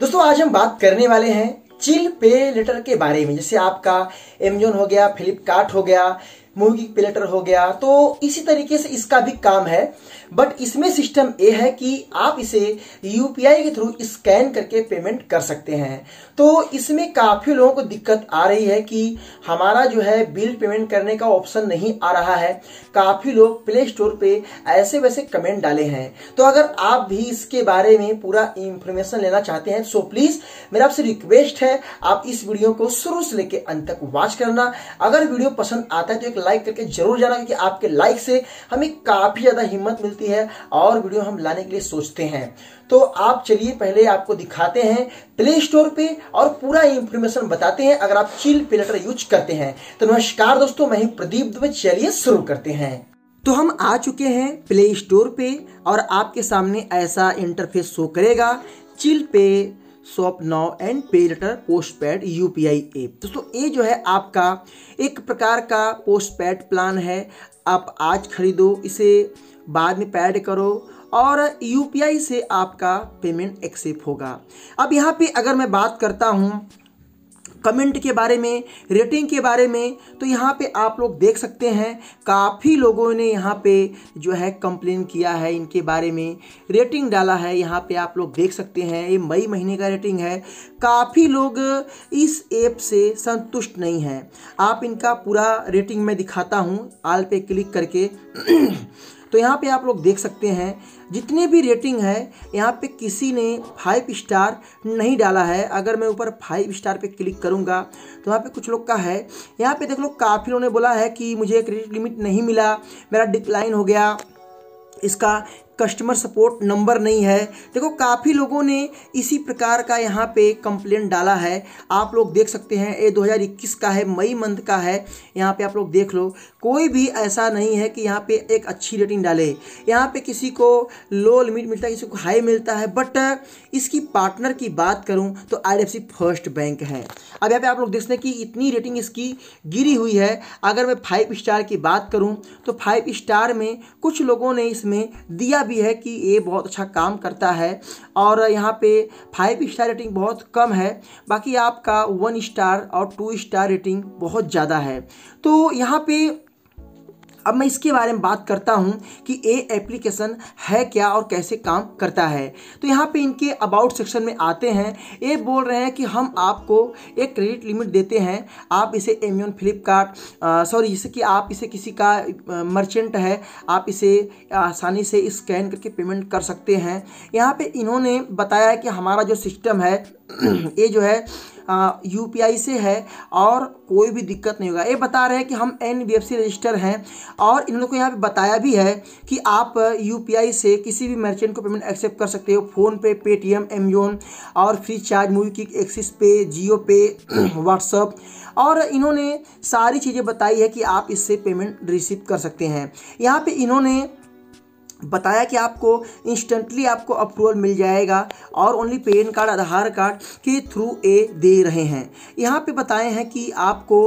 दोस्तों आज हम बात करने वाले हैं चिल पे लेटर के बारे में जैसे आपका एमजोन हो गया फ्लिपकार्ट हो गया मूवी पे लेटर हो गया तो इसी तरीके से इसका भी काम है बट इसमें सिस्टम ए है कि आप इसे यूपीआई के थ्रू स्कैन करके पेमेंट कर सकते हैं तो इसमें काफ़ी लोगों को दिक्कत आ रही है कि हमारा जो है बिल पेमेंट करने का ऑप्शन नहीं आ रहा है काफ़ी लोग प्ले स्टोर पे ऐसे वैसे कमेंट डाले हैं तो अगर आप भी इसके बारे में पूरा इंफॉर्मेशन लेना चाहते हैं सो प्लीज़ मेरा आपसे रिक्वेस्ट है आप इस वीडियो को शुरू से लेकर अंत तक वॉच करना अगर वीडियो पसंद आता है तो एक लाइक करके जरूर जाना क्योंकि आपके लाइक से हमें काफ़ी ज़्यादा हिम्मत मिलती मिलती है और वीडियो हम लाने के लिए सोचते हैं तो आप चलिए पहले आपको दिखाते हैं प्ले स्टोर पे और पूरा इंफॉर्मेशन बताते हैं अगर आप चिल पे यूज करते हैं तो नमस्कार दोस्तों मैं प्रदीप दुबे चलिए शुरू करते हैं तो हम आ चुके हैं प्ले स्टोर पे और आपके सामने ऐसा इंटरफेस शो करेगा chill pay shop now and pay later post pad U P I app दोस्तों ये जो है आपका एक प्रकार का पोस्ट पैड प्लान है आप आज खरीदो इसे बाद में पैड करो और यू से आपका पेमेंट एक्सेप्ट होगा अब यहाँ पे अगर मैं बात करता हूँ कमेंट के बारे में रेटिंग के बारे में तो यहाँ पे आप लोग देख सकते हैं काफ़ी लोगों ने यहाँ पे जो है कंप्लेन किया है इनके बारे में रेटिंग डाला है यहाँ पे आप लोग देख सकते हैं ये मई महीने का रेटिंग है काफ़ी लोग इस ऐप से संतुष्ट नहीं हैं आप इनका पूरा रेटिंग मैं दिखाता हूँ आल पे क्लिक करके तो यहाँ पे आप लोग देख सकते हैं जितने भी रेटिंग है यहाँ पे किसी ने फाइव स्टार नहीं डाला है अगर मैं ऊपर फाइव स्टार पे क्लिक करूँगा तो यहाँ पे कुछ लोग का है यहाँ पे देख लो काफ़ी लोगों ने बोला है कि मुझे क्रेडिट लिमिट नहीं मिला मेरा डिक्लाइन हो गया इसका कस्टमर सपोर्ट नंबर नहीं है देखो काफ़ी लोगों ने इसी प्रकार का यहाँ पे कंप्लेंट डाला है आप लोग देख सकते हैं ये 2021 का है मई मंथ का है यहाँ पे आप लोग देख लो कोई भी ऐसा नहीं है कि यहाँ पे एक अच्छी रेटिंग डाले यहाँ पे किसी को लो लिमिट मिलता है किसी को हाई मिलता है बट इसकी पार्टनर की बात करूँ तो आई फर्स्ट बैंक है अब यहाँ पर आप लोग देख सकते हैं कि इतनी रेटिंग इसकी गिरी हुई है अगर मैं फाइव स्टार की बात करूँ तो फाइव स्टार में कुछ लोगों ने इसमें दिया भी है कि ये बहुत अच्छा काम करता है और यहाँ पे फाइव स्टार रेटिंग बहुत कम है बाकी आपका वन स्टार और टू स्टार रेटिंग बहुत ज़्यादा है तो यहाँ पे अब मैं इसके बारे में बात करता हूँ कि ए एप्लीकेशन है क्या और कैसे काम करता है तो यहाँ पे इनके अबाउट सेक्शन में आते हैं ये बोल रहे हैं कि हम आपको एक क्रेडिट लिमिट देते हैं आप इसे एमियन फ्लिपकार्ट सॉरी जैसे कि आप इसे किसी का मर्चेंट है आप इसे आसानी से स्कैन करके पेमेंट कर सकते हैं यहाँ पे इन्होंने बताया कि हमारा जो सिस्टम है ये जो है यू से है और कोई भी दिक्कत नहीं होगा ये बता रहे हैं कि हम एन रजिस्टर हैं और इन लोगों को यहाँ पे बताया भी है कि आप यू से किसी भी मर्चेंट को पेमेंट एक्सेप्ट कर सकते हो फ़ोनपे पेटीएम एमजोन और Freecharge MobiKwik Axis pay Jio पे व्हाट्सअप और इन्होंने सारी चीज़ें बताई है कि आप इससे पेमेंट रिसीव कर सकते हैं यहाँ पे इन्होंने बताया कि आपको इंस्टेंटली आपको अप्रूवल मिल जाएगा और only PAN card Aadhaar card के थ्रू ए दे रहे हैं यहाँ पे बताए हैं कि आपको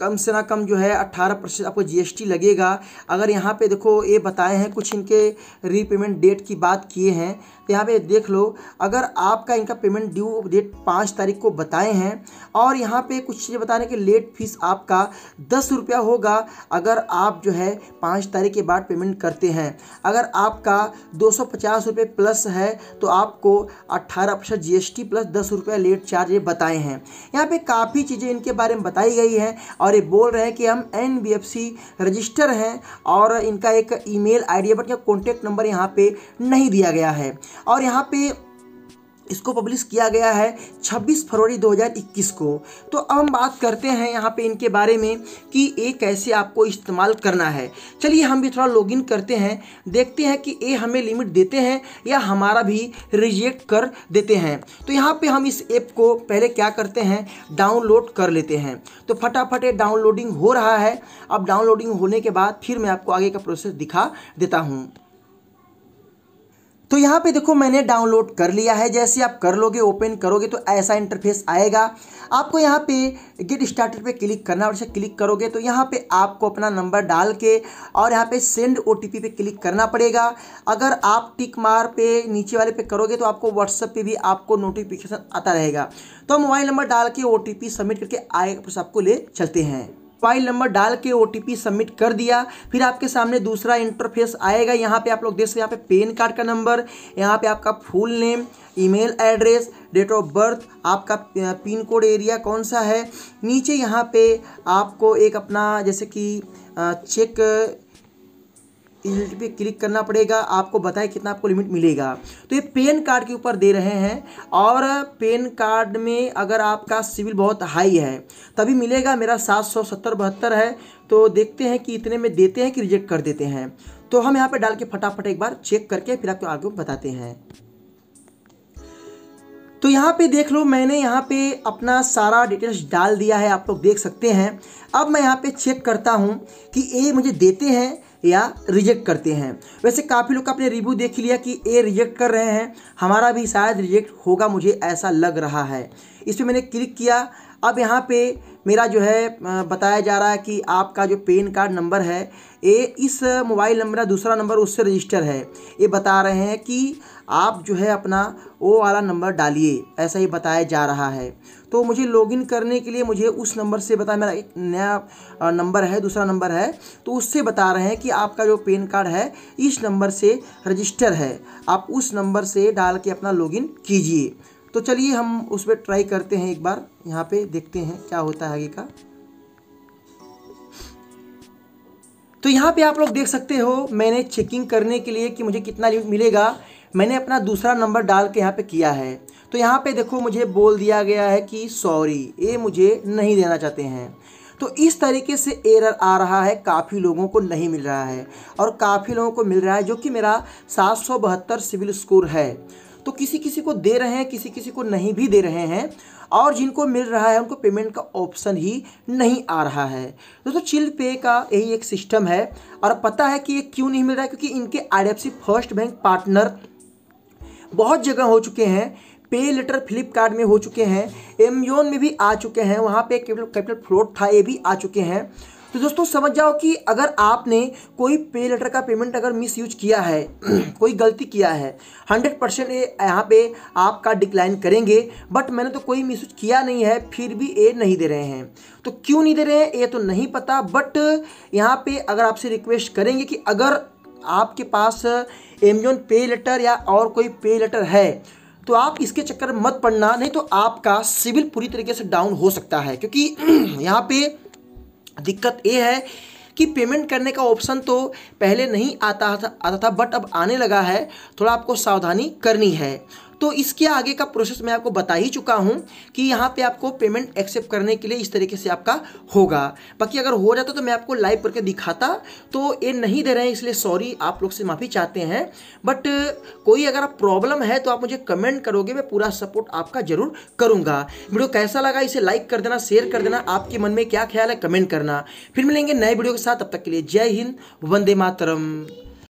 कम से ना कम जो है 18 परसेंट आपको जीएसटी लगेगा अगर यहाँ पे देखो ये बताए हैं कुछ इनके रीपेमेंट डेट की बात किए हैं यहाँ पे देख लो अगर आपका इनका पेमेंट ड्यू डेट पाँच तारीख को बताए हैं और यहाँ पे कुछ चीज़ें बताने कि लेट फीस आपका दस रुपया होगा अगर आप जो है पाँच तारीख के बाद पेमेंट करते हैं अगर आपका दो सौ पचास रुपये प्लस है तो आपको अट्ठारह percent G S T plus दस रुपया लेट चार्ज ये बताए हैं यहाँ पे काफ़ी चीज़ें इनके बारे में बताई गई हैं और ये बोल रहे हैं कि हम N B F C register हैं और इनका एक ईमेल आईडी बट या कॉन्टैक्ट नंबर यहाँ पे नहीं दिया गया है और यहाँ पे इसको पब्लिश किया गया है 26 फरवरी 2021 को तो अब हम बात करते हैं यहाँ पे इनके बारे में कि ए कैसे आपको इस्तेमाल करना है चलिए हम भी थोड़ा लॉगिन करते हैं देखते हैं कि ए हमें लिमिट देते हैं या हमारा भी रिजेक्ट कर देते हैं तो यहाँ पे हम इस ऐप को पहले क्या करते हैं डाउनलोड कर लेते हैं तो फटाफट ये डाउनलोडिंग हो रहा है अब डाउनलोडिंग होने के बाद फिर मैं आपको आगे का प्रोसेस दिखा देता हूँ तो यहाँ पे देखो मैंने डाउनलोड कर लिया है जैसे आप कर लोगे ओपन करोगे तो ऐसा इंटरफेस आएगा आपको यहाँ पे गेट स्टार्टर पे क्लिक करना और इसे क्लिक करोगे तो यहाँ पे आपको अपना नंबर डाल के और यहाँ पे सेंड ओ पे क्लिक करना पड़ेगा अगर आप टिक मार पे नीचे वाले पे करोगे तो आपको व्हाट्सअप पे भी आपको नोटिफिकेशन आता रहेगा तो मोबाइल नंबर डाल के ओ सबमिट करके आए आपको ले चलते हैं फाइल नंबर डाल के ओ सबमिट कर दिया फिर आपके सामने दूसरा इंटरफेस आएगा यहाँ पे आप लोग देख सकते यहाँ पे पेन कार्ड का नंबर यहाँ पे आपका full name email address date of birth आपका पिन कोड एरिया कौन सा है नीचे यहाँ पे आपको एक अपना जैसे कि चेक इस लिस्ट पे क्लिक करना पड़ेगा आपको बताएं कितना आपको लिमिट मिलेगा तो ये पेन कार्ड के ऊपर दे रहे हैं और पेन कार्ड में अगर आपका सिविल बहुत हाई है तभी मिलेगा मेरा सात सौ सत्तर बहत्तर है तो देखते हैं कि इतने में देते हैं कि रिजेक्ट कर देते हैं तो हम यहाँ पर डाल के फटाफट एक बार चेक करके फिर आपको आगे बताते हैं तो यहाँ पे देख लो मैंने यहाँ पे अपना सारा डिटेल्स डाल दिया है आप लोग देख सकते हैं अब मैं यहाँ पे चेक करता हूँ कि ये मुझे देते हैं या रिजेक्ट करते हैं वैसे काफ़ी लोग का अपने रिव्यू देख लिया कि ये रिजेक्ट कर रहे हैं हमारा भी शायद रिजेक्ट होगा मुझे ऐसा लग रहा है इस पर मैंने क्लिक किया अब यहाँ पे मेरा जो है बताया जा रहा है कि आपका जो पेन कार्ड नंबर है ये इस मोबाइल नंबर दूसरा नंबर उससे रजिस्टर है ये बता रहे हैं कि आप जो है अपना वो वाला नंबर डालिए ऐसा ही बताया जा रहा है तो मुझे लॉगिन करने के लिए मुझे उस नंबर से बताया मेरा एक नया नंबर है दूसरा नंबर है तो उससे बता रहे हैं कि आपका जो पेन कार्ड है इस नंबर से रजिस्टर है आप उस नंबर से डाल के अपना लॉगिन कीजिए तो चलिए हम उस पर ट्राई करते हैं एक बार यहाँ पे देखते हैं क्या होता है आगे का तो यहाँ पे आप लोग देख सकते हो मैंने चेकिंग करने के लिए कि मुझे कितना लिमिट मिलेगा मैंने अपना दूसरा नंबर डाल के यहाँ पे किया है तो यहाँ पे देखो मुझे बोल दिया गया है कि सॉरी ये मुझे नहीं देना चाहते हैं तो इस तरीके से एरर आ रहा है काफ़ी लोगों को नहीं मिल रहा है और काफ़ी लोगों को मिल रहा है जो कि मेरा सात सिविल स्कोर है तो किसी किसी को दे रहे हैं किसी किसी को नहीं भी दे रहे हैं और जिनको मिल रहा है उनको पेमेंट का ऑप्शन ही नहीं आ रहा है दोस्तों चिल पे का यही एक सिस्टम है और पता है कि ये क्यों नहीं मिल रहा है क्योंकि इनके आई फर्स्ट बैंक पार्टनर बहुत जगह हो चुके हैं पे लेटर फ्लिपकार्ट में हो चुके हैं एमयोन में भी आ चुके हैं वहाँ पे कैपिटल कैपिटल फ्लोट था ये भी आ चुके हैं तो दोस्तों समझ जाओ कि अगर आपने कोई पे लेटर का पेमेंट अगर मिस यूज किया है कोई गलती किया है हंड्रेड परसेंट यहाँ पे आपका डिक्लाइन करेंगे बट मैंने तो कोई मिस यूज किया नहीं है फिर भी ए नहीं दे रहे हैं तो क्यों नहीं दे रहे हैं ये तो नहीं पता बट यहाँ पे अगर आपसे रिक्वेस्ट करेंगे कि अगर आपके पास एमजोन पे लेटर या और कोई पे लेटर है तो आप इसके चक्कर मत पड़ना नहीं तो आपका सिविल पूरी तरीके से डाउन हो सकता है क्योंकि यहाँ पे दिक्कत ये है कि पेमेंट करने का ऑप्शन तो पहले नहीं आता था आता था बट अब आने लगा है थोड़ा आपको सावधानी करनी है तो इसके आगे का प्रोसेस मैं आपको बता ही चुका हूँ कि यहाँ पे आपको पेमेंट एक्सेप्ट करने के लिए इस तरीके से आपका होगा बाकी अगर हो जाता तो मैं आपको लाइव करके दिखाता तो ये नहीं दे रहे हैं इसलिए सॉरी आप लोग से माफ़ी चाहते हैं बट कोई अगर प्रॉब्लम है तो आप मुझे कमेंट करोगे मैं पूरा सपोर्ट आपका जरूर करूँगा वीडियो कैसा लगा इसे लाइक कर देना शेयर कर देना आपके मन में क्या ख्याल है कमेंट करना फिर मिलेंगे नए वीडियो के साथ तब तक के लिए जय हिंद वंदे मातरम